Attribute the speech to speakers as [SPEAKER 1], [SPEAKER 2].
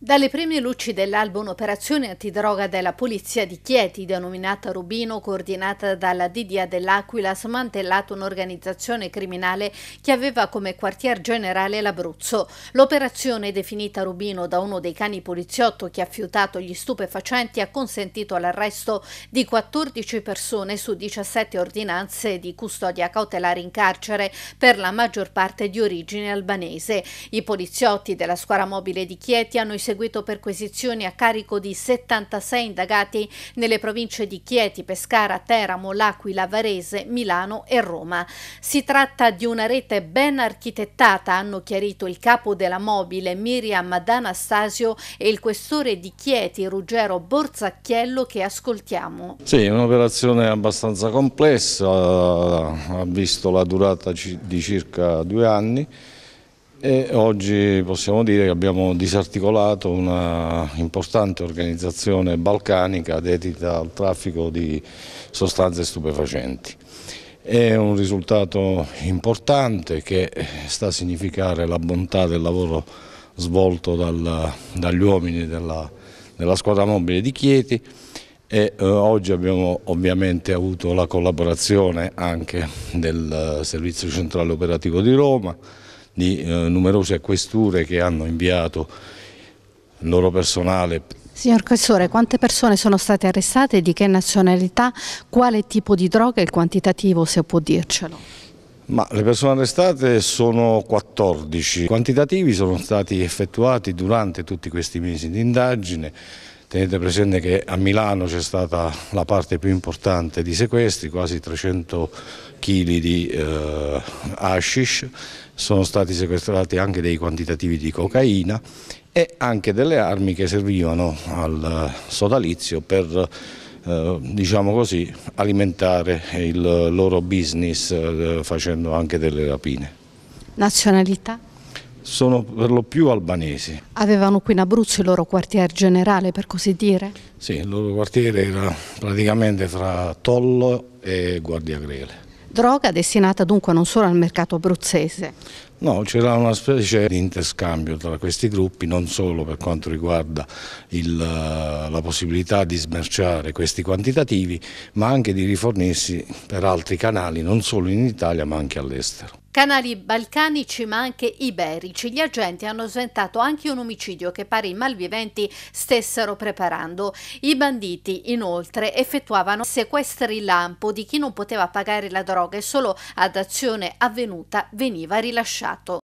[SPEAKER 1] Dalle prime luci dell'album Operazione Antidroga della Polizia di Chieti, denominata Rubino, coordinata dalla Didia dell'Aquila, ha smantellato un'organizzazione criminale che aveva come quartier generale l'Abruzzo. L'operazione, definita Rubino da uno dei cani poliziotto che ha fiutato gli stupefacenti, ha consentito l'arresto di 14 persone su 17 ordinanze di custodia cautelare in carcere, per la maggior parte di origine albanese. I poliziotti della squadra mobile di Chieti hanno seguito perquisizioni a carico di 76 indagati nelle province di Chieti, Pescara, Teramo, L'Aquila, Varese, Milano e Roma. Si tratta di una rete ben architettata, hanno chiarito il capo della mobile Miriam D'Anastasio e il questore di Chieti Ruggero Borzacchiello che ascoltiamo.
[SPEAKER 2] Sì, un'operazione abbastanza complessa, ha visto la durata di circa due anni e oggi possiamo dire che abbiamo disarticolato una importante organizzazione balcanica dedita al traffico di sostanze stupefacenti. È un risultato importante che sta a significare la bontà del lavoro svolto dal, dagli uomini della, della, squadra mobile di Chieti e eh, oggi abbiamo ovviamente avuto la collaborazione anche del eh, Servizio Centrale Operativo di Roma, di eh, numerose questure che hanno inviato il loro personale.
[SPEAKER 1] Signor Questore, quante persone sono state arrestate, di che nazionalità, quale tipo di droga e il quantitativo se può dircelo?
[SPEAKER 2] Ma le persone arrestate sono 14, i quantitativi sono stati effettuati durante tutti questi mesi di indagine Tenete presente che a Milano c'è stata la parte più importante di sequestri, quasi 300 kg di eh, hashish, sono stati sequestrati anche dei quantitativi di cocaina e anche delle armi che servivano al sodalizio per eh, diciamo così, alimentare il loro business eh, facendo anche delle rapine.
[SPEAKER 1] Nazionalità?
[SPEAKER 2] sono per lo più albanesi.
[SPEAKER 1] Avevano qui in Abruzzo il loro quartier generale, per così dire?
[SPEAKER 2] Sì, il loro quartiere era praticamente tra Tollo e Guardia Grele.
[SPEAKER 1] Droga destinata dunque non solo al mercato abruzzese?
[SPEAKER 2] No, c'era una specie di interscambio tra questi gruppi, non solo per quanto riguarda il, eh, la possibilità di smerciare questi quantitativi, ma anche di rifornirsi per altri canali, non solo in Italia ma anche all'estero.
[SPEAKER 1] Canali balcanici ma anche iberici. Gli agenti hanno sventato anche un omicidio che pare i malviventi stessero preparando. I banditi inoltre effettuavano sequestri lampo di chi non poteva pagare la droga e solo
[SPEAKER 2] ad azione avvenuta veniva rilasciato.